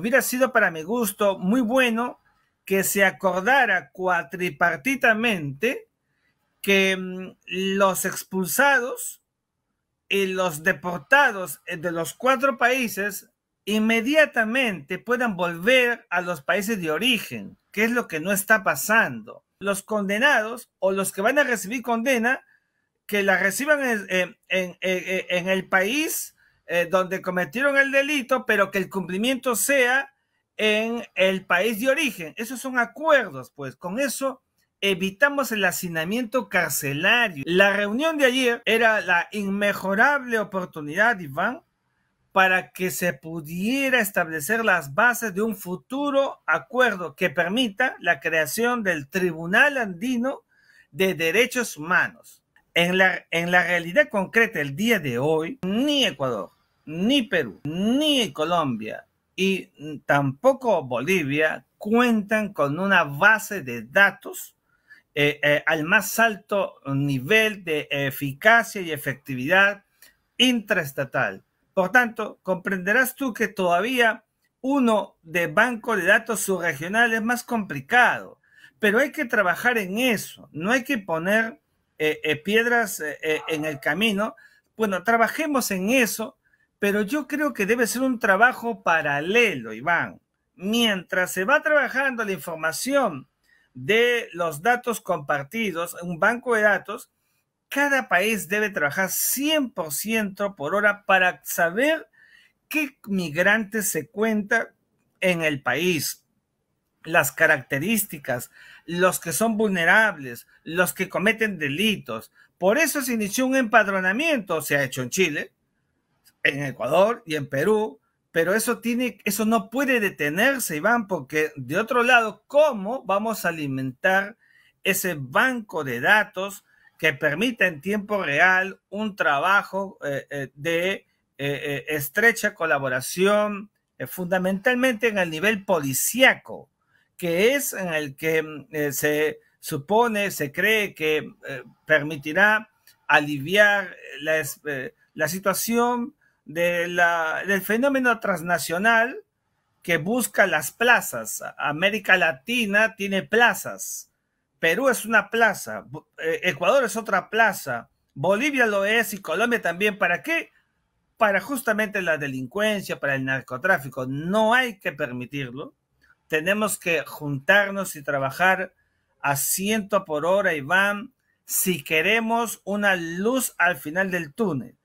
hubiera sido para mi gusto muy bueno que se acordara cuatripartitamente que mm, los expulsados y los deportados de los cuatro países inmediatamente puedan volver a los países de origen, que es lo que no está pasando. Los condenados o los que van a recibir condena, que la reciban en, en el país eh, donde cometieron el delito, pero que el cumplimiento sea en el país de origen. Esos son acuerdos, pues con eso evitamos el hacinamiento carcelario. La reunión de ayer era la inmejorable oportunidad, Iván, para que se pudiera establecer las bases de un futuro acuerdo que permita la creación del Tribunal Andino de Derechos Humanos. En la, en la realidad concreta, el día de hoy, ni Ecuador, ni Perú, ni Colombia y tampoco Bolivia cuentan con una base de datos eh, eh, al más alto nivel de eficacia y efectividad intraestatal. Por tanto, comprenderás tú que todavía uno de banco de datos subregional es más complicado, pero hay que trabajar en eso, no hay que poner eh, piedras en el camino. Bueno, trabajemos en eso pero yo creo que debe ser un trabajo paralelo, Iván. Mientras se va trabajando la información de los datos compartidos, un banco de datos, cada país debe trabajar 100% por hora para saber qué migrantes se cuenta en el país, las características, los que son vulnerables, los que cometen delitos. Por eso se inició un empadronamiento, se ha hecho en Chile, en Ecuador y en Perú, pero eso tiene, eso no puede detenerse, Iván, porque de otro lado, ¿cómo vamos a alimentar ese banco de datos que permita en tiempo real un trabajo eh, eh, de eh, estrecha colaboración, fundamentalmente en el nivel policíaco, que es en el que mm, se supone, se cree que permitirá aliviar la situación del fenómeno transnacional que busca las plazas. América Latina tiene plazas. Perú es una plaza. Eh, Ecuador es otra plaza. Bolivia lo es y Colombia también. ¿Para qué? Para justamente la delincuencia, para el narcotráfico. No hay que permitirlo. Tenemos que juntarnos y trabajar a ciento por hora, Iván, si queremos una luz al final del túnel.